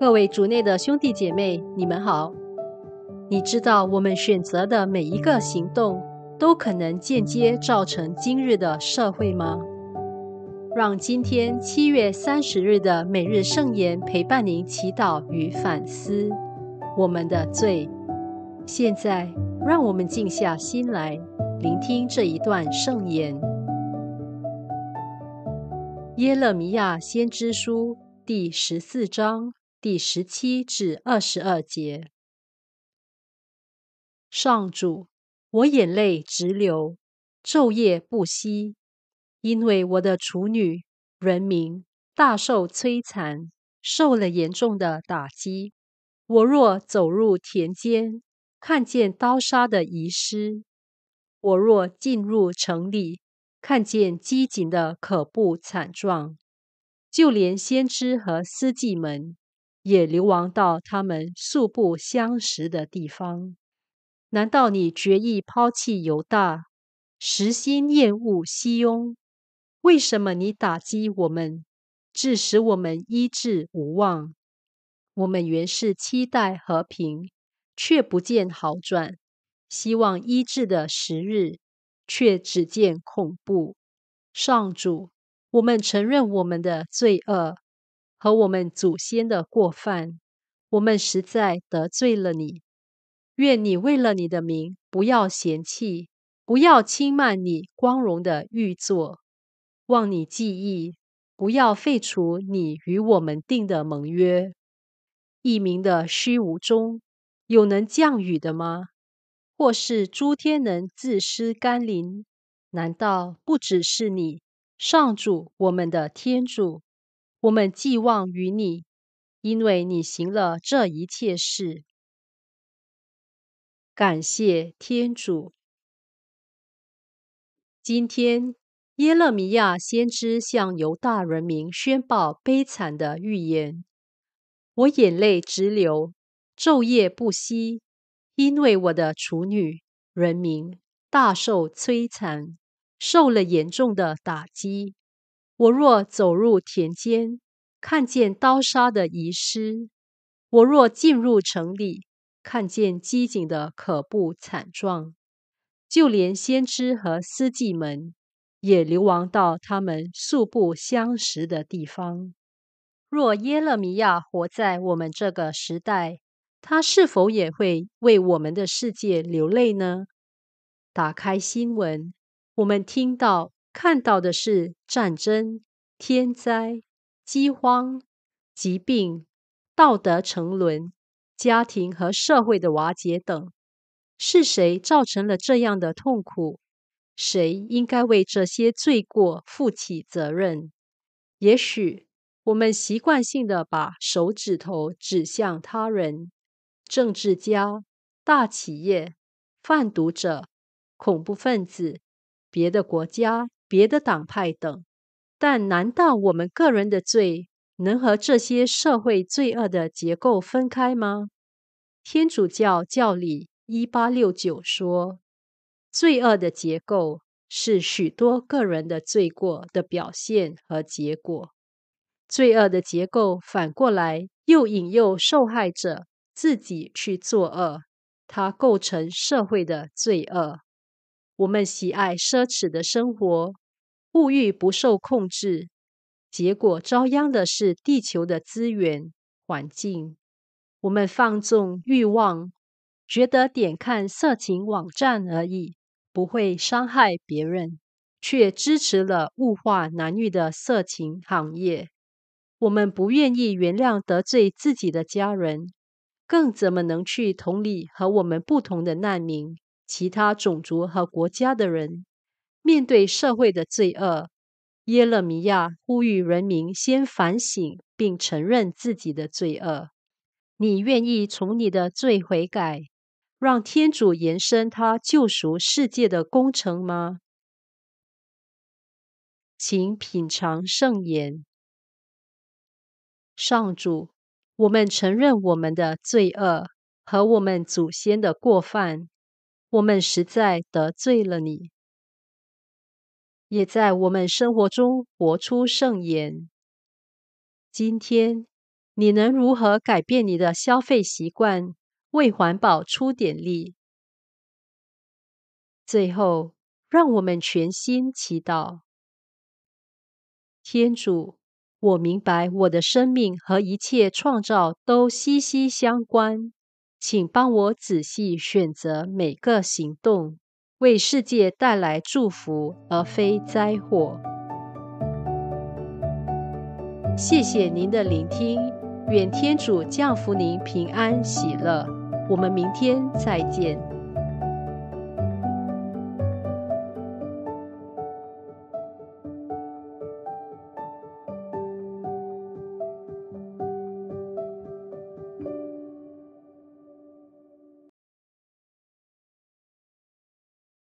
各位主内的兄弟姐妹，你们好。你知道我们选择的每一个行动，都可能间接造成今日的社会吗？让今天七月三十日的每日圣言陪伴您祈祷与反思我们的罪。现在，让我们静下心来聆听这一段圣言。耶勒米亚先知书第十四章。第十七至二十二节，上主，我眼泪直流，昼夜不息，因为我的处女人民大受摧残，受了严重的打击。我若走入田间，看见刀杀的遗失；我若进入城里，看见饥馑的可怖惨状。就连先知和司祭们。也流亡到他们素不相识的地方。难道你决意抛弃犹大，实心厌恶西庸？为什么你打击我们，致使我们医治无望？我们原是期待和平，却不见好转；希望医治的时日，却只见恐怖。上主，我们承认我们的罪恶。和我们祖先的过犯，我们实在得罪了你。愿你为了你的名，不要嫌弃，不要轻慢你光荣的玉座。望你记忆，不要废除你与我们定的盟约。一民的虚无中，有能降雨的吗？或是诸天能自施甘霖？难道不只是你，上主我们的天主？我们寄望于你，因为你行了这一切事。感谢天主。今天，耶勒米亚先知向犹大人民宣报悲惨的预言，我眼泪直流，昼夜不息，因为我的处女人民大受摧残，受了严重的打击。我若走入田间，看见刀杀的遗失；我若进入城里，看见机警的可怖惨状。就连先知和司祭们，也流亡到他们素不相识的地方。若耶勒米亚活在我们这个时代，他是否也会为我们的世界流泪呢？打开新闻，我们听到。看到的是战争、天灾、饥荒、疾病、道德沉沦、家庭和社会的瓦解等。是谁造成了这样的痛苦？谁应该为这些罪过负起责任？也许我们习惯性的把手指头指向他人、政治家、大企业、贩毒者、恐怖分子、别的国家。别的党派等，但难道我们个人的罪能和这些社会罪恶的结构分开吗？天主教教理一八六九说，罪恶的结构是许多个人的罪过的表现和结果。罪恶的结构反过来又引诱受害者自己去作恶，它构成社会的罪恶。我们喜爱奢侈的生活。物欲不受控制，结果遭殃的是地球的资源环境。我们放纵欲望，觉得点看色情网站而已，不会伤害别人，却支持了物化男女的色情行业。我们不愿意原谅得罪自己的家人，更怎么能去同理和我们不同的难民、其他种族和国家的人？面对社会的罪恶，耶勒米亚呼吁人民先反省并承认自己的罪恶。你愿意从你的罪悔改，让天主延伸他救赎世界的工程吗？请品尝圣言。上主，我们承认我们的罪恶和我们祖先的过犯，我们实在得罪了你。也在我们生活中活出圣言。今天，你能如何改变你的消费习惯，为环保出点力？最后，让我们全心祈祷。天主，我明白我的生命和一切创造都息息相关，请帮我仔细选择每个行动。为世界带来祝福，而非灾祸。谢谢您的聆听，愿天主降福您，平安喜乐。我们明天再见。